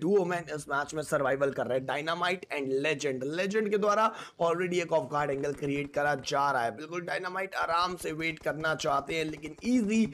do मैन इस match में सर्वाइवल कर रहे हैं डायनामाइट एंड लेजेंड लेजेंड के द्वारा ऑलरेडी एक ऑफ गार्ड एंगल क्रिएट करा जा रहा है बिल्कुल डायनामाइट आराम से वेट करना चाहते हैं लेकिन easy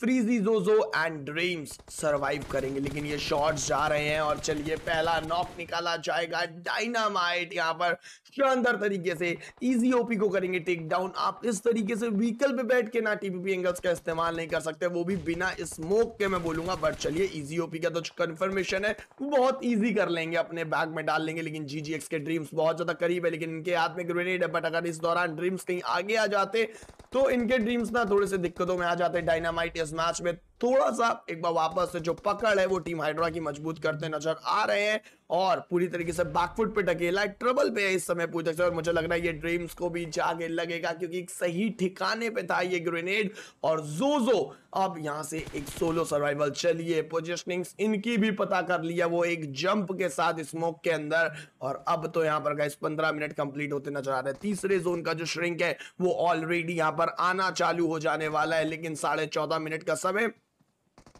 freezy JoJo and dreams survive करेंगे लेकिन ये शॉट्स जा रहे हैं और चलिए पहला नॉक निकाला जाएगा डायनामाइट यहाँ पर शानदार तरीके से इजी ओपी को करेंगे टेक डाउन आप इस तरीके से व्हीकल पे बैठ के ना टीपीपी एंगल्स का इस्तेमाल नहीं कर सकते वो भी बिना स्मोक के मैं बोलूंगा बट चलिए इजी ओपी का तो कंफर्मेशन है बहुत ईजी कर लेंगे अपने बैग में डाल लेंगे लेकिन जी के ड्रीम्स बहुत ज्यादा करीब है लेकिन इनके हाथ में ग्रेनेड है बट अगर इस दौरान ड्रीम्स कहीं आगे आ जाते तो इनके ड्रीम्स ना थोड़े से दिक्कतों में आ जाते हैं डायनामाइट इस मैच में थोड़ा सा एक बार वापस से जो पकड़ है वो टीम हाइड्रा की मजबूत करते नजर आ रहे हैं और पूरी तरीके से बैकफुट पे ढकेला है ट्रबल पे है इस समय पूछ सकते और मुझे लग रहा है ये ड्रीम्स को भी जागे लगेगा क्योंकि एक सही ठिकाने पे था ये ग्रेनेड और जोजो अब यहां से एक सोलो सर्वाइवल चलिए पोजिशनिंग इनकी भी पता कर लिया वो एक जंप के साथ स्मोक के अंदर और अब तो यहाँ पर गए पंद्रह मिनट कंप्लीट होते नजर आ रहे हैं तीसरे जोन का जो श्रिंक है वो ऑलरेडी यहाँ पर आना चालू हो जाने वाला है लेकिन साढ़े चौदह मिनट का समय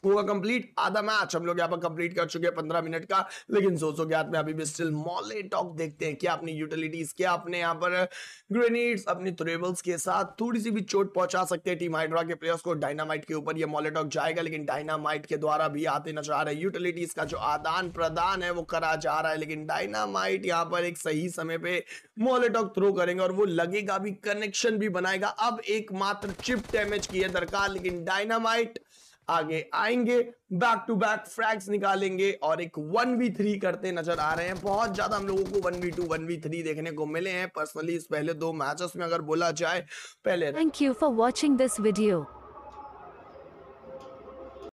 हुआ कंप्लीट आधा मैच हम लोग यहाँ पर कंप्लीट कर चुके हैं पंद्रह मिनट का लेकिन सो सो ज्ञात में अभी भी स्टिल मॉले टॉक देखते हैं क्या अपनी यूटिलिटीज क्या अपने यहाँ पर ग्रेनेड्स अपने तुरेबल्स के साथ थोड़ी सी भी चोट पहुंचा सकते हैं टीम हाइड्रा के प्लेयर्स को डायनामाइट के ऊपर ये मॉलेटॉक जाएगा लेकिन डायनामाइट के द्वारा भी आते नजर आ रहे हैं यूटिलिटीज का जो आदान प्रदान है वो करा जा रहा है लेकिन डायनामाइट यहाँ पर एक सही समय पे मोलेटॉक थ्रो करेंगे और वो लगेगा भी कनेक्शन भी बनाएगा अब एकमात्र चिप डैमेज की है दरकार लेकिन डायनामाइट आगे आएंगे बैक टू बैक फ्रैग्स निकालेंगे और एक वन वी थ्री करते नजर आ रहे हैं बहुत ज्यादा हम लोगों को one v two one v three देखने को मिले हैं पर्सनली इस पहले दो मैचेस में अगर बोला जाए पहले thank you for watching this video